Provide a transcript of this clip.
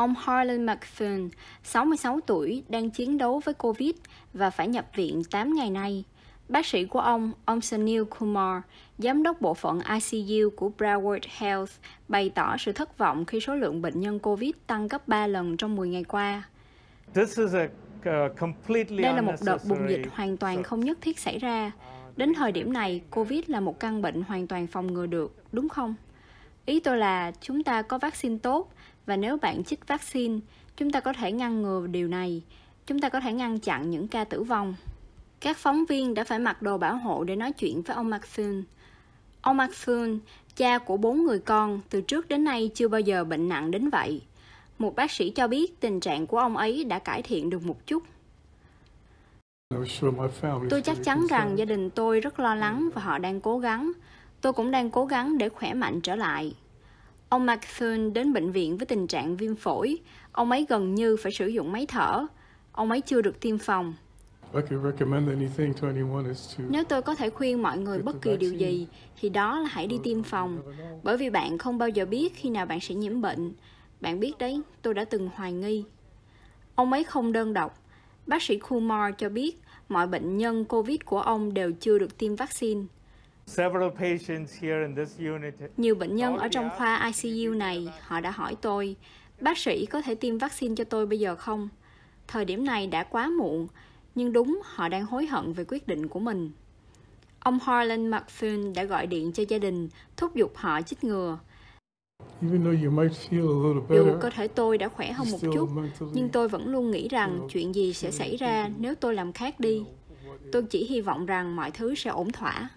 Ông Harlan McPhun, 66 tuổi, đang chiến đấu với Covid và phải nhập viện 8 ngày nay. Bác sĩ của ông, ông Sunil Kumar, giám đốc bộ phận ICU của Broward Health, bày tỏ sự thất vọng khi số lượng bệnh nhân COVID tăng gấp 3 lần trong 10 ngày qua. Uh, Đây là một đợt bùng dịch hoàn toàn không nhất thiết xảy ra. Đến thời điểm này, COVID là một căn bệnh hoàn toàn phòng ngừa được, đúng không? Ý tôi là chúng ta có vaccine tốt và nếu bạn chích vaccine, chúng ta có thể ngăn ngừa điều này. Chúng ta có thể ngăn chặn những ca tử vong. Các phóng viên đã phải mặc đồ bảo hộ để nói chuyện với ông Maxun. Ông Maxun, cha của bốn người con, từ trước đến nay chưa bao giờ bệnh nặng đến vậy. Một bác sĩ cho biết tình trạng của ông ấy đã cải thiện được một chút. Tôi chắc chắn rằng gia đình tôi rất lo lắng và họ đang cố gắng. Tôi cũng đang cố gắng để khỏe mạnh trở lại. Ông Macthun đến bệnh viện với tình trạng viêm phổi. Ông ấy gần như phải sử dụng máy thở. Ông ấy chưa được tiêm phòng. Nếu tôi có thể khuyên mọi người bất kỳ điều gì, thì đó là hãy đi tiêm phòng. Bởi vì bạn không bao giờ biết khi nào bạn sẽ nhiễm bệnh. Bạn biết đấy, tôi đã từng hoài nghi. Ông ấy không đơn độc. Bác sĩ Kumar cho biết mọi bệnh nhân COVID của ông đều chưa được tiêm vaccine. Nhiều bệnh nhân ở trong khoa ICU này, họ đã hỏi tôi, bác sĩ có thể tiêm vaccine cho tôi bây giờ không? Thời điểm này đã quá muộn, nhưng đúng họ đang hối hận về quyết định của mình. Ông Harlan McPhun đã gọi điện cho gia đình, thúc giục họ chích ngừa. Dù cơ thể tôi đã khỏe hơn một chút, nhưng tôi vẫn luôn nghĩ rằng chuyện gì sẽ xảy ra nếu tôi làm khác đi. Tôi chỉ hy vọng rằng mọi thứ sẽ ổn thỏa.